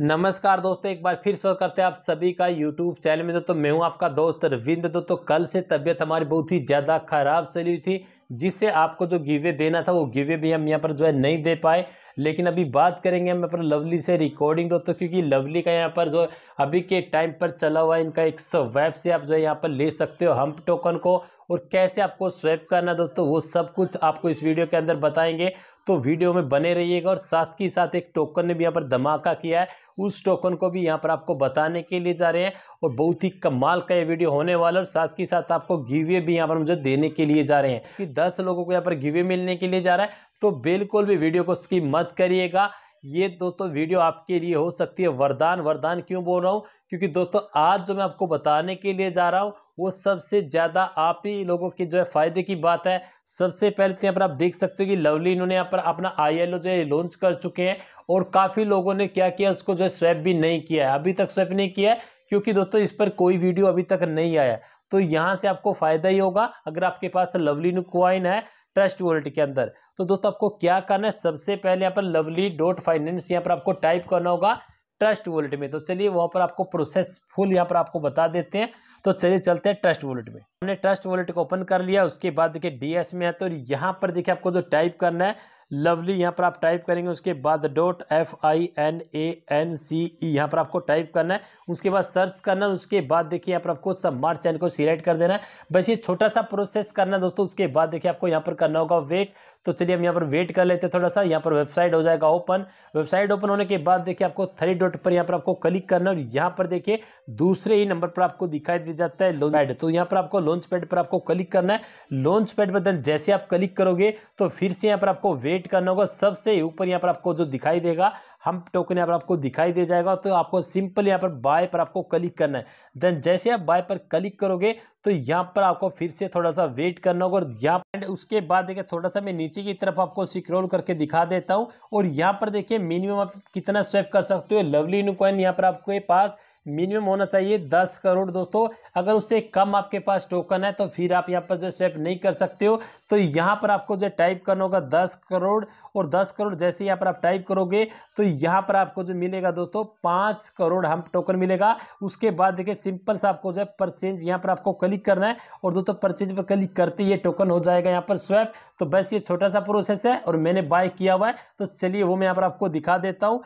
नमस्कार दोस्तों एक बार फिर स्वागत करते हैं आप सभी का यूट्यूब चैनल में दोस्तों मैं हूं आपका दोस्त रविंद्र दोस्तों तो कल से तबीयत हमारी बहुत ही ज़्यादा ख़राब चली हुई थी जिससे आपको जो गिवे देना था वो गिवे भी हम यहाँ पर जो है नहीं दे पाए लेकिन अभी बात करेंगे हम यहाँ पर लवली से रिकॉर्डिंग दोस्तों क्योंकि लवली का यहाँ पर जो अभी के टाइम पर चला हुआ है इनका एक स्वैप से आप जो है यहाँ पर ले सकते हो हम टोकन को और कैसे आपको स्वैप करना दोस्तों वो सब कुछ आपको इस वीडियो के अंदर बताएंगे तो वीडियो में बने रहिएगा और साथ ही साथ एक टोकन ने भी यहाँ पर धमाका किया है उस टोकन को भी यहाँ पर आपको बताने के लिए जा रहे हैं और बहुत ही कमाल का ये वीडियो होने वाला और साथ ही साथ आपको गिवे भी यहाँ पर मुझे देने के लिए जा रहे हैं कि दस लोगों को यहाँ पर गिवे मिलने के लिए जा रहा है तो बिल्कुल भी वीडियो को स्किप मत करिएगा ये दोस्तों वीडियो आपके लिए हो सकती है वरदान वरदान क्यों बोल रहा हूँ क्योंकि दोस्तों आज जो मैं आपको बताने के लिए जा रहा हूँ वो सबसे ज़्यादा आप ही लोगों के जो है फ़ायदे की बात है सबसे पहले तो यहाँ पर आप देख सकते हो कि लवली इन्होंने यहाँ पर अपना आई जो है लॉन्च कर चुके हैं और काफ़ी लोगों ने क्या किया उसको जो है स्वैप भी नहीं किया है अभी तक स्वैप नहीं किया है क्योंकि दोस्तों इस पर कोई वीडियो अभी तक नहीं आया तो यहाँ से आपको फ़ायदा ही होगा अगर आपके पास लवली क्वाइन है ट्रस्ट वॉलेट के अंदर तो दोस्तों आपको क्या करना है सबसे पहले यहाँ पर लवली डॉट फाइनेंस यहाँ पर आपको टाइप करना होगा ट्रस्ट वॉलेट में तो चलिए वहाँ पर आपको प्रोसेस फुल यहाँ पर आपको बता देते हैं तो चलिए चलते हैं ट्रस्ट वॉलेट में हमने ट्रस्ट वॉलेट को ओपन कर लिया उसके बाद देखिए डीएस में है तो यहाँ पर देखिए आपको जो टाइप करना है लवली यहाँ पर आप टाइप करेंगे उसके बाद dot F I N A N C E यहाँ पर आपको टाइप करना है उसके बाद सर्च करना है उसके बाद देखिए यहाँ पर आपको सम्मार्ट चैन को सिलेक्ट कर देना है बस ये छोटा सा प्रोसेस करना है दोस्तों उसके बाद देखिए आपको यहाँ पर करना होगा वेट तो चलिए हम यहाँ पर वेट कर लेते हैं थोड़ा सा यहाँ पर वेबसाइट हो जाएगा ओपन वेबसाइट ओपन होने के बाद देखिए आपको थ्री डॉट पर यहाँ पर आपको क्लिक करना और यहाँ पर देखिए दूसरे ही नंबर पर आपको दिखाई दे जाता है लॉन्च पैड तो यहाँ पर आपको लॉन्च पैड पर आपको क्लिक करना है लॉन्च पैड पर जैसे आप क्लिक करोगे तो फिर से यहाँ पर आपको वेट क्रिएट करना होगा सबसे ऊपर यहाँ पर आपको जो दिखाई देगा हम टोकन यहाँ पर आपको दिखाई दे जाएगा तो आपको सिंपल यहाँ पर बाय पर आपको क्लिक करना है देन जैसे आप बाय पर क्लिक करोगे तो यहाँ पर आपको फिर से थोड़ा सा वेट करना होगा और यहाँ पर उसके बाद देखिए थोड़ा सा मैं नीचे की तरफ आपको सिक्रोल करके दिखा देता हूँ और यहाँ पर देखिए मिनिमम आप कितना स्वेप कर सकते हो लवली इनू कॉइन यहाँ पर आपके पास मिनिमम होना चाहिए दस करोड़ दोस्तों अगर उससे कम आपके पास टोकन है तो फिर आप यहाँ पर जो स्वैप नहीं कर सकते हो तो यहाँ पर आपको जो टाइप करना होगा दस करोड़ और दस करोड़ जैसे यहाँ पर आप टाइप करोगे तो यहाँ पर आपको जो मिलेगा दोस्तों पाँच करोड़ हम टोकन मिलेगा उसके बाद देखिए सिंपल सा आपको जो है परचेंज यहाँ पर आपको क्लिक करना है और दोस्तों परचेंज पर क्लिक करते ही ये टोकन हो जाएगा यहाँ पर स्वैप तो बस ये छोटा सा प्रोसेस है और मैंने बाय किया हुआ है तो चलिए वो मैं यहाँ पर आपको दिखा देता हूँ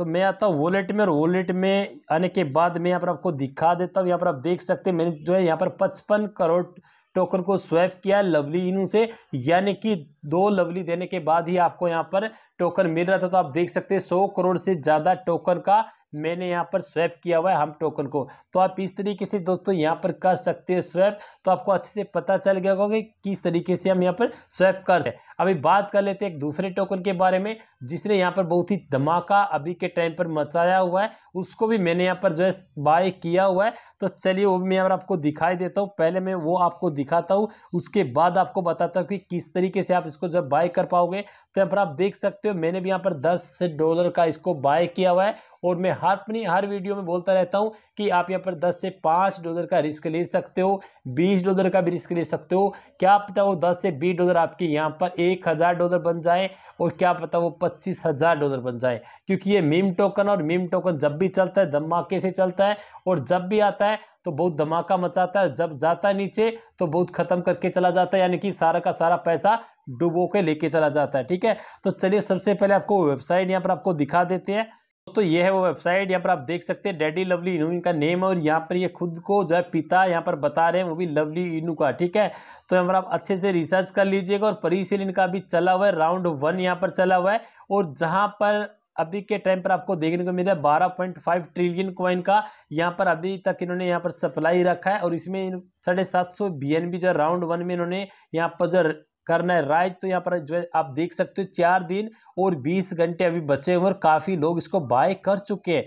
तो मैं आता हूँ वॉलेट में और वॉलेट में आने के बाद मैं यहाँ पर आपको दिखा देता हूँ यहाँ पर आप देख सकते हैं मैंने जो है यहाँ पर पचपन करोड़ टोकन को स्वैप किया लवली इनू से यानी कि दो लवली देने के बाद ही आपको यहाँ पर टोकन मिल रहा था तो आप देख सकते हैं सौ करोड़ से ज़्यादा टोकन का मैंने यहाँ पर स्वैप किया हुआ है हम टोकन को तो आप इस तरीके से दोस्तों यहाँ पर कर सकते हैं स्वैप तो आपको अच्छे से पता चल गया होगा कि किस तरीके से हम यहाँ पर स्वैप कर सकते हैं अभी बात कर लेते हैं एक दूसरे टोकन के बारे में जिसने यहाँ पर बहुत ही धमाका अभी के टाइम पर मचाया हुआ है उसको भी मैंने यहाँ पर जो है बाय किया हुआ है तो चलिए वो मैं यहाँ आपको दिखाई देता हूँ पहले मैं वो आपको दिखाता हूँ उसके बाद आपको बताता हूँ कि किस तरीके से आप इसको जब बाय कर पाओगे तो यहाँ पर आप देख सकते हो मैंने भी यहाँ पर दस डॉलर का इसको बाय किया हुआ है और मैं हर अपनी हर वीडियो में बोलता रहता हूँ कि आप यहाँ पर 10 से 5 डॉलर का रिस्क ले सकते हो 20 डॉलर का भी रिस्क ले सकते हो क्या पता वो 10 से 20 डॉलर आपके यहाँ पर एक एक हज़ार डॉलर बन जाए और क्या पता वो पच्चीस हज़ार डॉलर बन जाए क्योंकि ये मीम टोकन और मीम टोकन जब भी चलता है धमाके से चलता है और जब भी आता है तो बहुत धमाका मचाता है जब जाता है नीचे तो बहुत ख़त्म करके चला जाता है यानी कि सारा का सारा पैसा डुबो के लेके चला जाता है ठीक है तो चलिए सबसे पहले आपको वेबसाइट यहाँ पर आपको दिखा देते हैं दोस्तों ये है वो वेबसाइट यहाँ पर आप देख सकते हैं डैडी लवली इनू इनका नेम है और यहाँ पर ये खुद को जो है पिता यहाँ पर बता रहे हैं वो भी लवली इनू का ठीक है तो यहाँ पर आप अच्छे से रिसर्च कर लीजिएगा और परीसील इनका अभी चला हुआ है राउंड वन यहाँ पर चला हुआ है और जहाँ पर अभी के टाइम पर आपको देखने को मिल रहा है बारह पॉइंट फाइव ट्रिलियन क्वाइन का यहाँ पर अभी तक इन्होंने यहाँ पर सप्लाई रखा है और इसमें साढ़े सात सौ बी एन बी जो राउंड वन में इन्होंने यहाँ पर जो करना है राइट तो यहाँ पर जो है आप देख सकते हो चार दिन और बीस घंटे अभी बचे हुए और काफ़ी लोग इसको बाय कर चुके हैं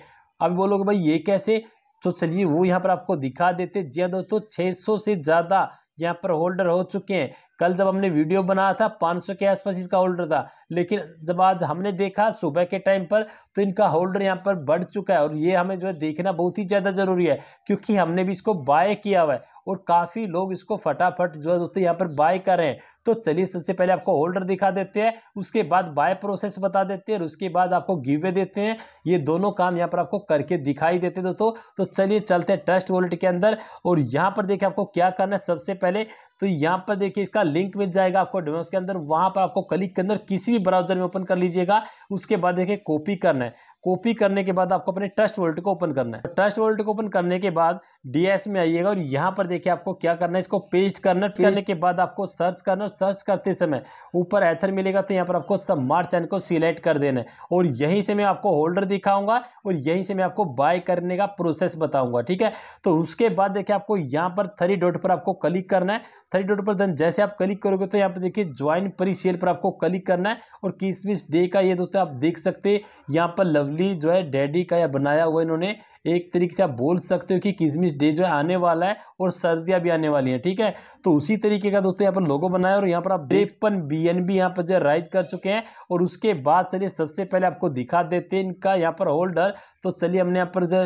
अभी बोलोगे भाई ये कैसे तो चलिए वो यहाँ पर आपको दिखा देते जी हाँ दोस्तों छः सौ से ज़्यादा यहाँ पर होल्डर हो चुके हैं कल जब हमने वीडियो बनाया था 500 के आसपास इसका होल्डर था लेकिन जब आज हमने देखा सुबह के टाइम पर तो इनका होल्डर यहाँ पर बढ़ चुका है और ये हमें जो है देखना बहुत ही ज़्यादा ज़रूरी है क्योंकि हमने भी इसको बाय किया हुआ है और काफ़ी लोग इसको फटाफट जो है दोस्तों यहाँ पर बाय कर रहे हैं तो चलिए सबसे पहले आपको होल्डर दिखा देते हैं उसके बाद बाय प्रोसेस बता देते हैं और उसके बाद आपको गिवे देते हैं ये दोनों काम यहाँ पर आपको करके दिखाई देते हैं दोस्तों तो चलिए चलते हैं ट्रस्ट वॉलेट के अंदर और यहाँ पर देखिए आपको क्या करना है सबसे पहले तो यहाँ पर देखिए इसका लिंक मिल जाएगा आपको डिमोस के अंदर वहाँ पर आपको क्लिक के अंदर किसी भी ब्राउजर में ओपन कर लीजिएगा उसके बाद देखिए कॉपी करना है कॉपी करने के बाद आपको अपने ट्रस्ट वोल्ट को ओपन करना है ट्रस्ट वोल्ट को ओपन करने के बाद डीएस में आइएगा और यहाँ पर देखिए आपको क्या करना है इसको पेस्ट करना पेस्ट करने के बाद आपको सर्च करना सर्च करते समय ऊपर एथर मिलेगा तो यहाँ पर आपको सब मार्च चैन को सिलेक्ट कर देना है और यहीं से मैं आपको होल्डर दिखाऊंगा और यहीं से मैं आपको बाय करने का प्रोसेस बताऊंगा ठीक है तो उसके बाद देखिए आपको यहाँ पर थ्री डॉट पर आपको क्लिक करना है थ्री डॉट पर जैसे आप क्लिक करोगे तो यहाँ पर देखिए ज्वाइन परिसेल पर आपको क्लिक करना है और किस डे का ये दोस्तों आप देख सकते हैं यहाँ पर लवली अर्ली जो है डैडी का या बनाया हुआ इन्होंने एक तरीके से आप बोल सकते हो कि किसमिस डे जो है आने वाला है और सर्दियां भी आने वाली हैं ठीक है तो उसी तरीके का दोस्तों यहाँ पर लोगो बनाया और यहाँ पर आप देपन बी एन बी यहाँ पर जो राइज कर चुके हैं और उसके बाद चलिए सबसे पहले आपको दिखा देते हैं इनका यहाँ पर होल्डर तो चलिए हमने यहाँ पर जो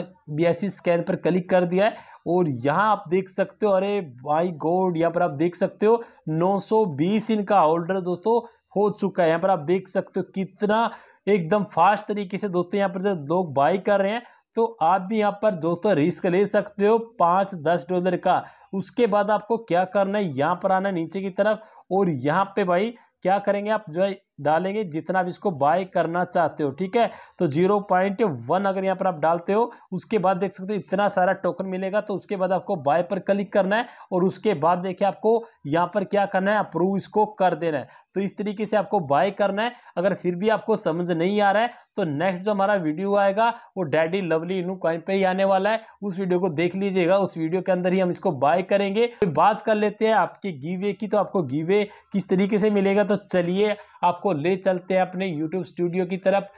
है स्कैन पर क्लिक कर दिया है और यहाँ आप देख सकते हो अरे बाई गोड यहाँ पर आप देख सकते हो नौ इनका होल्डर दोस्तों हो चुका है यहाँ पर आप देख सकते हो कितना एकदम फास्ट तरीके से दोस्तों यहाँ पर जो लोग बाई कर रहे हैं तो आप भी यहाँ पर दोस्तों रिस्क ले सकते हो पाँच दस डॉलर का उसके बाद आपको क्या करना है यहाँ पर आना नीचे की तरफ और यहाँ पे भाई क्या करेंगे आप जो है डालेंगे जितना आप इसको बाय करना चाहते हो ठीक है तो जीरो पॉइंट वन अगर यहाँ पर आप डालते हो उसके बाद देख सकते हो इतना सारा टोकन मिलेगा तो उसके बाद आपको बाय पर क्लिक करना है और उसके बाद देखिए आपको यहाँ पर क्या करना है अप्रूव इसको कर देना है तो इस तरीके से आपको बाय करना है अगर फिर भी आपको समझ नहीं आ रहा है तो नेक्स्ट जो हमारा वीडियो आएगा वो डैडी लवली इनू कॉइन पे ही आने वाला है उस वीडियो को देख लीजिएगा उस वीडियो के अंदर ही हम इसको बाय करेंगे तो बात कर लेते हैं आपके गीवे की तो आपको गीवे किस तरीके से मिलेगा तो चलिए आपको ले चलते हैं अपने यूट्यूब स्टूडियो की तरफ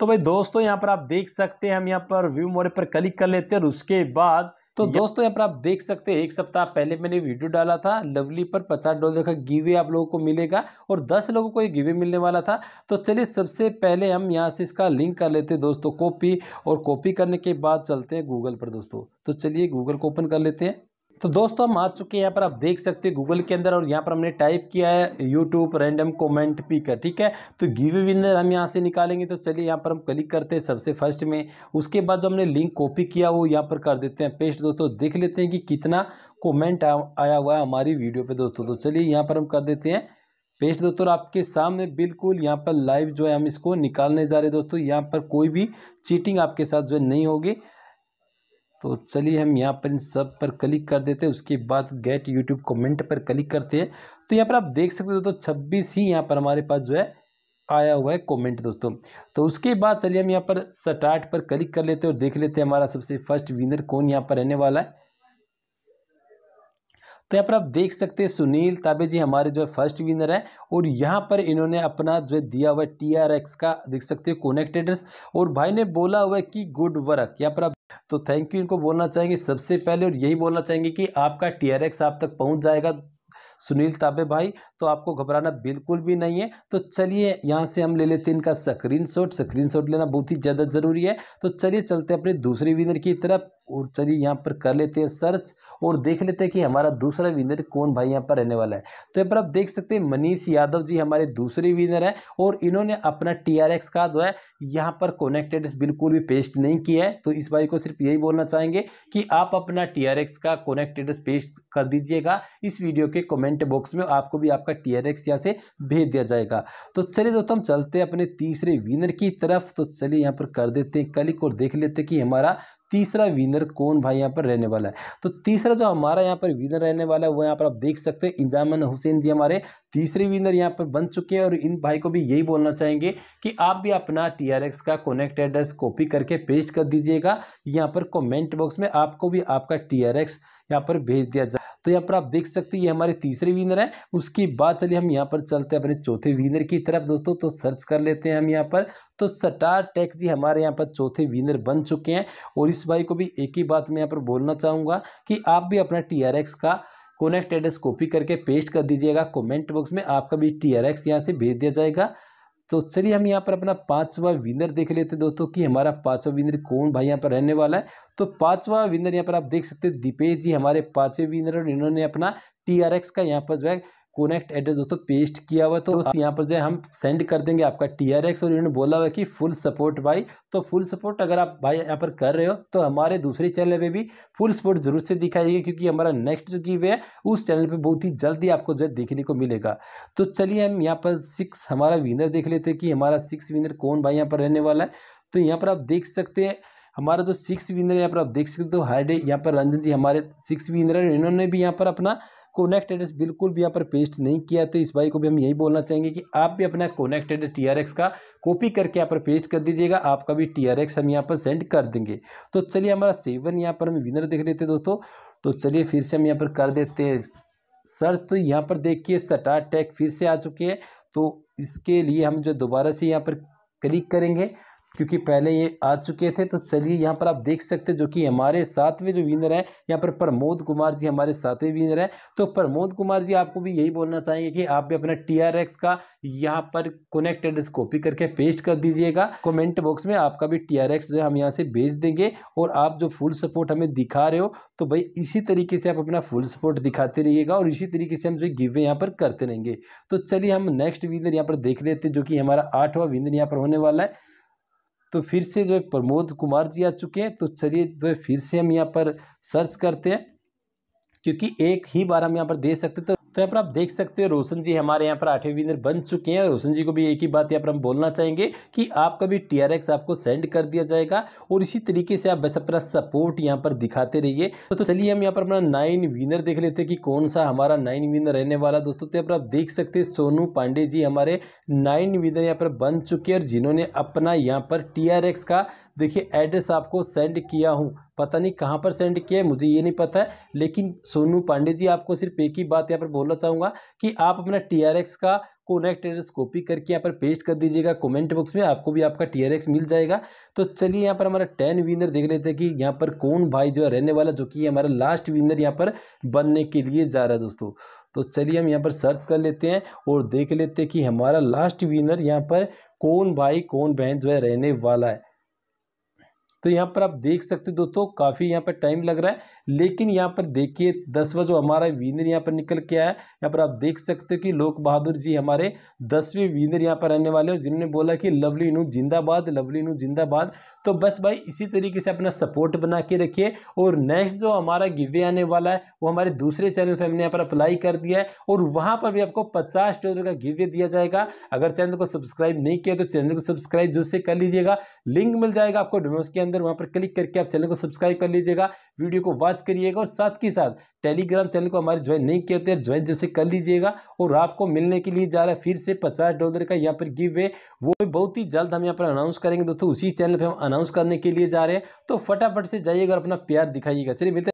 तो भाई दोस्तों यहाँ पर आप देख सकते हैं हम यहाँ पर व्यू मोड पर क्लिक कर लेते हैं और उसके बाद तो दोस्तों यहाँ पर आप देख सकते हैं एक सप्ताह पहले मैंने वीडियो डाला था लवली पर पचास डॉलर का गिवे आप लोगों को मिलेगा और दस लोगों को ये गिवे मिलने वाला था तो चलिए सबसे पहले हम यहाँ से इसका लिंक कर लेते हैं दोस्तों कॉपी और कॉपी करने के बाद चलते हैं गूगल पर दोस्तों तो चलिए गूगल को ओपन कर लेते हैं तो दोस्तों हम आ चुके हैं यहाँ पर आप देख सकते हैं गूगल के अंदर और यहाँ पर हमने टाइप किया है यूट्यूब रैंडम कमेंट कर ठीक है तो गिव विनर हम यहाँ से निकालेंगे तो चलिए यहाँ पर हम क्लिक करते हैं सबसे फर्स्ट में उसके बाद जो हमने लिंक कॉपी किया वो यहाँ पर कर देते हैं पेस्ट दोस्तों देख लेते हैं कि कितना कॉमेंट आया हुआ है हमारी वीडियो पर दोस्तों तो चलिए यहाँ पर हम कर देते हैं पेस्ट दोस्तों आपके सामने बिल्कुल यहाँ पर लाइव जो है हम इसको निकालने जा रहे हैं दोस्तों यहाँ पर कोई भी चीटिंग आपके साथ जो है नहीं होगी तो चलिए हम यहाँ पर इन सब पर क्लिक कर देते हैं उसके बाद गेट यूट्यूब कमेंट पर क्लिक करते हैं तो यहाँ पर आप देख सकते हो तो छब्बीस ही यहाँ पर हमारे पास जो है आया हुआ है कमेंट दोस्तों तो उसके बाद चलिए हम यहाँ पर स्टार्ट पर क्लिक कर लेते हैं और देख लेते हैं हमारा सबसे फर्स्ट विनर कौन यहाँ पर रहने वाला है तो यहाँ पर आप देख सकते हैं सुनील ताबे जी हमारे जो है फर्स्ट विनर है और यहाँ पर इन्होंने अपना जो है दिया हुआ है टी का देख सकते हो कनेक्टेडर्स और भाई ने बोला हुआ है कि गुड वर्क यहाँ पर आप तो थैंक यू इनको बोलना चाहेंगे सबसे पहले और यही बोलना चाहेंगे कि आपका टी आप तक पहुँच जाएगा सुनील ताबे भाई तो आपको घबराना बिल्कुल भी नहीं है तो चलिए यहाँ से हम ले लेते हैं इनका स्क्रीन शॉट स्क्रीन शॉट लेना बहुत ही ज़्यादा ज़रूरी है तो चलिए चलते हैं अपने दूसरे विनर की तरफ और चलिए यहाँ पर कर लेते हैं सर्च और देख लेते हैं कि हमारा दूसरा विनर कौन भाई यहाँ पर रहने वाला है तो यहाँ पर आप देख सकते हैं मनीष यादव जी हमारे दूसरे विनर हैं और इन्होंने अपना टी आर एक्स का जो है यहाँ पर कनेक्टेड बिल्कुल भी पेस्ट नहीं किया है तो इस भाई को सिर्फ यही बोलना चाहेंगे कि आप अपना टी आर एक्स का कोनेक्टेड पेस्ट कर दीजिएगा इस वीडियो के कमेंट कमेंट बॉक्स में आपको भी आपका टी आर एक्स यहाँ से भेज दिया जाएगा तो चलिए दोस्तों हम चलते हैं अपने तीसरे विनर की तरफ तो चलिए यहाँ पर कर देते हैं क्लिक और देख लेते हैं कि हमारा तीसरा विनर कौन भाई यहाँ पर रहने वाला है तो तीसरा जो हमारा यहाँ पर विनर रहने वाला है वो यहाँ पर आप देख सकते हैं इंजामन हुसैन जी हमारे तीसरे विनर यहाँ पर बन चुके हैं और इन भाई को भी यही बोलना चाहेंगे कि आप भी अपना टी आर एक्स का कॉनेक्ट एड्रेस कॉपी करके पेस्ट कर दीजिएगा यहाँ पर कमेंट बॉक्स में आपको भी आपका टी आर एक्स यहाँ पर भेज दिया जाए तो यहाँ पर आप देख सकते हैं ये हमारे तीसरे विनर है उसके बाद चलिए हम यहाँ पर चलते हैं अपने चौथे विनर की तरफ दोस्तों तो सर्च कर लेते हैं हम यहाँ पर तो सटार टेक जी हमारे यहाँ पर चौथे विनर बन चुके हैं और इस भाई को भी एक ही बात मैं यहाँ पर बोलना चाहूँगा कि आप भी अपना टी का कनेक्ट एड्रेस कॉपी करके पेस्ट कर दीजिएगा कॉमेंट बॉक्स में आपका भी टी आर एक्स यहाँ से भेज दिया जाएगा तो चलिए हम यहाँ पर अपना पांचवा विनर देख लेते हैं दोस्तों कि हमारा पांचवा विनर कौन भाई यहाँ पर रहने वाला है तो पांचवा विनर यहाँ पर आप देख सकते हैं दीपेश जी हमारे पांचवें विनर और इन्होंने अपना टी आर एक्स का यहाँ पर जो है कनेक्ट एड्रेस दोस्तों पेस्ट किया हुआ तो यहाँ पर जो है हम सेंड कर देंगे आपका टी आर एक्स और इन्होंने बोला हुआ कि फुल सपोर्ट भाई तो फुल सपोर्ट अगर आप भाई यहाँ पर कर रहे हो तो हमारे दूसरे चैनल पे भी फुल सपोर्ट जरूर से दिखाइएगा क्योंकि हमारा नेक्स्ट जो की वे है उस चैनल पर बहुत ही जल्दी आपको जो है देखने को मिलेगा तो चलिए हम यहाँ पर सिक्स हमारा विनर देख लेते हैं कि हमारा सिक्स विनर कौन भाई यहाँ पर रहने वाला है तो यहाँ पर आप देख सकते हैं हमारा जो सिक्स विनर यहाँ पर आप देख सकते हो हर डे यहाँ पर रंजन जी हमारे सिक्स विनर इन्होंने भी यहाँ पर अपना कोनेक्ट एड्रेस बिल्कुल भी यहाँ पर पेस्ट नहीं किया तो इस भाई को भी हम यही बोलना चाहेंगे कि आप भी अपना कोनेक्ट एड्रेस टी का कॉपी करके यहाँ पर पेस्ट कर दीजिएगा आपका भी टी हम यहाँ पर सेंड कर देंगे तो चलिए हमारा सेवन यहाँ पर हम विनर देख लेते दोस्तों तो चलिए फिर से हम यहाँ पर कर देते हैं सर्च तो यहाँ पर देखिए सटार टैग फिर से आ चुके हैं तो इसके लिए हम जो दोबारा से यहाँ पर क्लिक करेंगे क्योंकि पहले ये आ चुके थे तो चलिए यहाँ पर आप देख सकते हैं जो कि हमारे सातवें जो विनर हैं यहाँ पर प्रमोद कुमार जी हमारे सातवें विनर हैं तो प्रमोद कुमार जी आपको भी यही बोलना चाहेंगे कि आप भी अपना टी का यहाँ पर कनेक्ट एड्रेस कॉपी करके पेस्ट कर दीजिएगा कमेंट बॉक्स में आपका भी टी जो है हम यहाँ से भेज देंगे और आप जो फुल सपोर्ट हमें दिखा रहे हो तो भाई इसी तरीके से आप अपना फुल सपोर्ट दिखाते रहिएगा और इसी तरीके से हम जो गिवे यहाँ पर करते रहेंगे तो चलिए हम नेक्स्ट विनर यहाँ पर देख लेते हैं जो कि हमारा आठवां विनर यहाँ पर होने वाला है तो फिर से जो है प्रमोद कुमार जी आ चुके हैं तो चलिए जो है फिर से हम यहाँ पर सर्च करते हैं क्योंकि एक ही बार हम यहाँ पर दे सकते तो तो यहाँ पर आप देख सकते हो रोशन जी हमारे यहाँ पर आठवें विनर बन चुके हैं रोशन जी को भी एक ही बात यहाँ पर हम बोलना चाहेंगे कि आपका भी टी आपको सेंड कर दिया जाएगा और इसी तरीके से आप बस अपना सपोर्ट यहाँ पर दिखाते रहिए तो चलिए हम यहाँ पर अपना नाइन विनर देख लेते हैं कि कौन सा हमारा नाइन विनर रहने वाला दोस्तों तो यहाँ पर आप देख सकते हैं सोनू पांडे जी हमारे नाइन विनर यहाँ पर बन चुके हैं और जिन्होंने अपना यहाँ पर टी का देखिए एड्रेस आपको सेंड किया हूँ पता नहीं कहाँ पर सेंड किया है मुझे ये नहीं पता है लेकिन सोनू पांडे जी आपको सिर्फ एक ही बात यहाँ पर बोल बोलना चाहूँगा कि आप अपना टी का कोनेक्ट एड्रेस कॉपी करके यहाँ पर पेस्ट कर दीजिएगा कमेंट बॉक्स में आपको भी आपका टी मिल जाएगा तो चलिए यहाँ पर हमारा टेन विनर देख लेते हैं कि यहाँ पर कौन भाई जो है रहने वाला जो कि हमारा लास्ट विनर यहाँ पर बनने के लिए जा रहा है दोस्तों तो चलिए हम यहाँ पर सर्च कर लेते हैं और देख लेते हैं कि हमारा लास्ट विनर यहाँ पर कौन भाई कौन बहन जो है रहने वाला है तो यहाँ पर आप देख सकते दोस्तों काफ़ी यहाँ पर टाइम लग रहा है लेकिन यहाँ पर देखिए दसवा जो हमारा विनर यहाँ पर निकल के आया है यहाँ पर आप देख सकते हो कि लोक बहादुर जी हमारे दसवें विनर यहाँ पर रहने वाले हो जिन्होंने बोला कि लवली नू जिंदाबाद लवली नू जिंदाबाद तो बस भाई इसी तरीके से अपना सपोर्ट बना के रखिए और नेक्स्ट जो हमारा गिवे आने वाला है वो हमारे दूसरे चैनल पर हमने यहाँ पर अप्लाई कर दिया है और वहाँ पर भी आपको पचास डॉलर का गिवे दिया जाएगा अगर चैनल को सब्सक्राइब नहीं किया तो चैनल को सब्सक्राइब जो से कर लीजिएगा लिंक मिल जाएगा आपको डोमेस के अंदर अंदर वहाँ पर क्लिक करके आप चैनल को सब्सक्राइब कर लीजिएगा वीडियो को वॉच करिएगा और साथ ही साथ टेलीग्राम चैनल को हमारे ज्वाइन नहीं किया होते ज्वाइन जैसे कर लीजिएगा और आपको मिलने के लिए जा रहा है फिर से पचास डॉलर का यहाँ पर गिव वे वो बहुत ही जल्द हम यहाँ पर अनाउंस करेंगे दोस्तों उसी चैनल पर हम अनाउंस करने के लिए जा रहे हैं तो फटाफट से जाइएगा और अपना प्यार दिखाइएगा चलिए मिलते